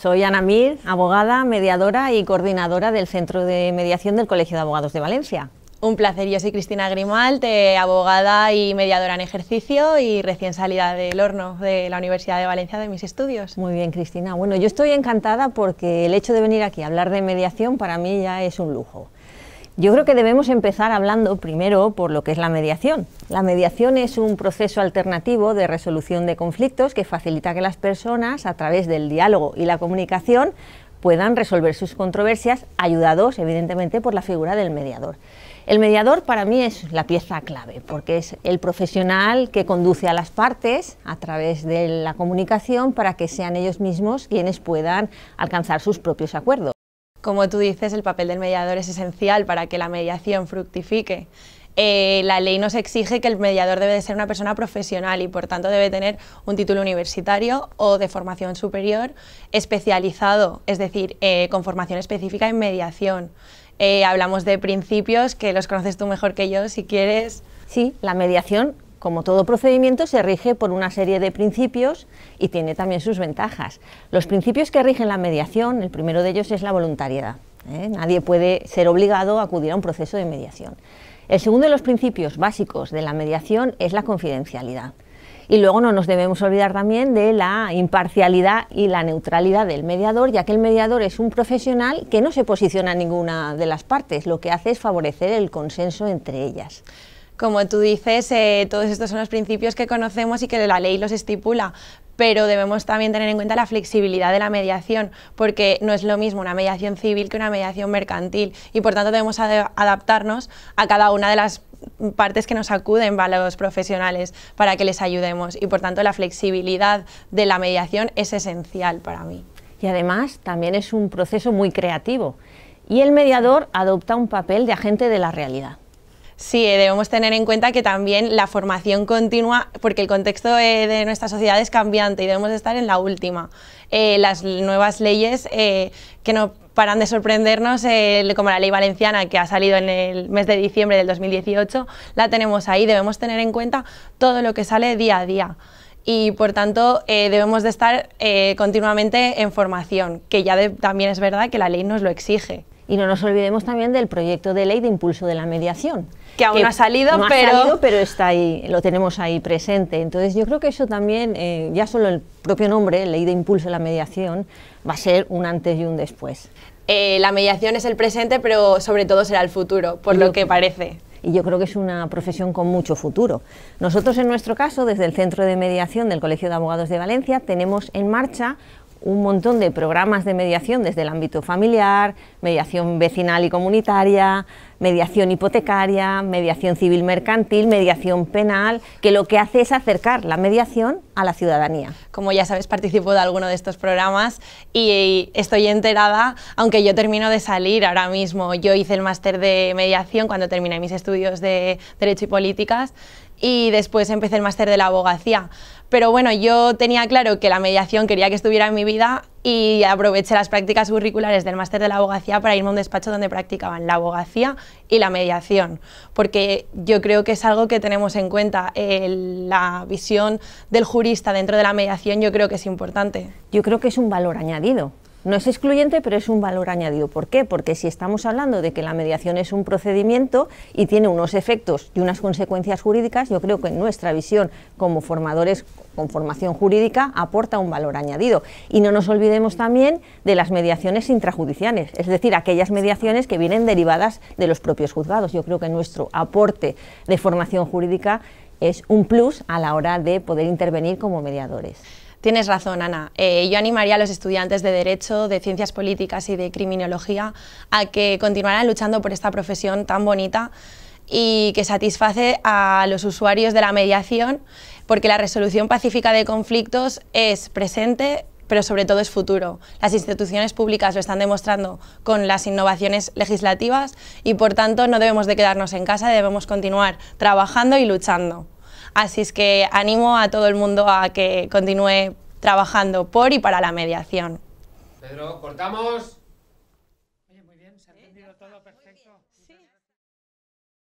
Soy Ana Mir, abogada, mediadora y coordinadora del Centro de Mediación del Colegio de Abogados de Valencia. Un placer, yo soy Cristina Grimalte, abogada y mediadora en ejercicio y recién salida del horno de la Universidad de Valencia de mis estudios. Muy bien, Cristina. Bueno, yo estoy encantada porque el hecho de venir aquí a hablar de mediación para mí ya es un lujo. Yo creo que debemos empezar hablando primero por lo que es la mediación. La mediación es un proceso alternativo de resolución de conflictos que facilita que las personas, a través del diálogo y la comunicación, puedan resolver sus controversias, ayudados evidentemente por la figura del mediador. El mediador para mí es la pieza clave, porque es el profesional que conduce a las partes a través de la comunicación para que sean ellos mismos quienes puedan alcanzar sus propios acuerdos. Como tú dices, el papel del mediador es esencial para que la mediación fructifique. Eh, la ley nos exige que el mediador debe ser una persona profesional y por tanto debe tener un título universitario o de formación superior especializado, es decir, eh, con formación específica en mediación. Eh, hablamos de principios que los conoces tú mejor que yo, si quieres. Sí, la mediación como todo procedimiento, se rige por una serie de principios y tiene también sus ventajas. Los principios que rigen la mediación, el primero de ellos es la voluntariedad. ¿eh? Nadie puede ser obligado a acudir a un proceso de mediación. El segundo de los principios básicos de la mediación es la confidencialidad. Y luego no nos debemos olvidar también de la imparcialidad y la neutralidad del mediador, ya que el mediador es un profesional que no se posiciona a ninguna de las partes, lo que hace es favorecer el consenso entre ellas. Como tú dices, eh, todos estos son los principios que conocemos y que la ley los estipula, pero debemos también tener en cuenta la flexibilidad de la mediación, porque no es lo mismo una mediación civil que una mediación mercantil y por tanto debemos adaptarnos a cada una de las partes que nos acuden a los profesionales para que les ayudemos y por tanto la flexibilidad de la mediación es esencial para mí. Y además también es un proceso muy creativo y el mediador adopta un papel de agente de la realidad. Sí, eh, debemos tener en cuenta que también la formación continua, porque el contexto eh, de nuestra sociedad es cambiante y debemos estar en la última. Eh, las nuevas leyes que no paran de sorprendernos, como la ley valenciana que ha salido en el mes de diciembre del 2018, la tenemos ahí, debemos tener en cuenta todo lo que sale día a día y por tanto debemos de estar continuamente en formación, que ya también es verdad que la ley nos lo exige. Y no nos olvidemos también del proyecto de ley de impulso de la mediación. Que aún ha salido, no pero... Ha salido, pero está ahí, lo tenemos ahí presente. Entonces yo creo que eso también, eh, ya solo el propio nombre, ley de impulso de la mediación, va a ser un antes y un después. Eh, la mediación es el presente, pero sobre todo será el futuro, por lo que parece y yo creo que es una profesión con mucho futuro. Nosotros en nuestro caso, desde el Centro de Mediación del Colegio de Abogados de Valencia, tenemos en marcha un montón de programas de mediación desde el ámbito familiar, mediación vecinal y comunitaria, mediación hipotecaria, mediación civil mercantil, mediación penal, que lo que hace es acercar la mediación a la ciudadanía. Como ya sabes, participo de alguno de estos programas y estoy enterada, aunque yo termino de salir ahora mismo. Yo hice el máster de mediación cuando terminé mis estudios de Derecho y Políticas y después empecé el máster de la abogacía. Pero bueno, yo tenía claro que la mediación quería que estuviera en mi vida y aproveché las prácticas curriculares del máster de la abogacía para irme a un despacho donde practicaban la abogacía y la mediación, porque yo creo que es algo que tenemos en cuenta. la visión del jurista dentro de la mediación yo creo que es importante. Yo creo que es un valor añadido. No es excluyente, pero es un valor añadido. ¿Por qué? Porque si estamos hablando de que la mediación es un procedimiento y tiene unos efectos y unas consecuencias jurídicas, yo creo que nuestra visión como formadores con formación jurídica aporta un valor añadido. Y no nos olvidemos también de las mediaciones intrajudiciales, es decir, aquellas mediaciones que vienen derivadas de los propios juzgados. Yo creo que nuestro aporte de formación jurídica es un plus a la hora de poder intervenir como mediadores. Tienes razón, Ana. Eh, yo animaría a los estudiantes de Derecho, de Ciencias Políticas y de Criminología a que continuaran luchando por esta profesión tan bonita y que satisface a los usuarios de la mediación, porque la resolución pacífica de conflictos es presente, pero sobre todo es futuro. Las instituciones públicas lo están demostrando con las innovaciones legislativas y por tanto no debemos de quedarnos en casa, debemos continuar trabajando y luchando. Así es que animo a todo el mundo a que continúe trabajando por y para la mediación. Pedro, cortamos.